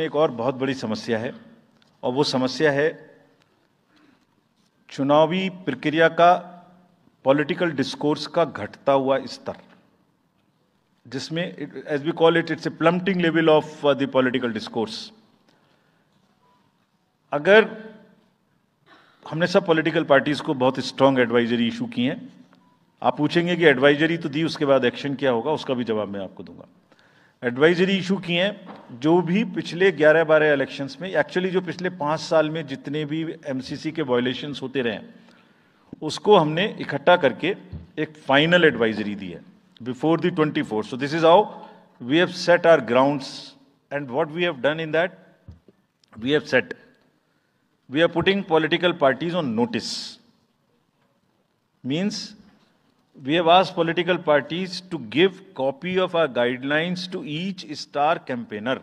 एक और बहुत बड़ी समस्या है और वो समस्या है चुनावी प्रक्रिया का पॉलिटिकल डिस्कोर्स का घटता हुआ स्तर जिसमें as we call it it's a plummeting level of the political discourse अगर हमने सब पॉलिटिकल पार्टीज को बहुत स्ट्रांग एडवाइजरी इशू की है आप पूछेंगे कि एडवाइजरी तो दी उसके बाद एक्शन क्या होगा उसका भी जवाब मैं आपको दूंगा एडवाइजरी इशू की हैं जो भी पिछले 11-12 इलेक्शंस में एक्चुअली जो पिछले पाँच साल में जितने भी एमसीसी के वायलेशंस होते रहे उसको हमने इकट्ठा करके एक फाइनल एडवाइजरी दी है before the twenty four so this is how we have set our grounds and what we have done in that we have set we are putting political parties on notice means we have asked political parties to give copy of our guidelines to each star campaigner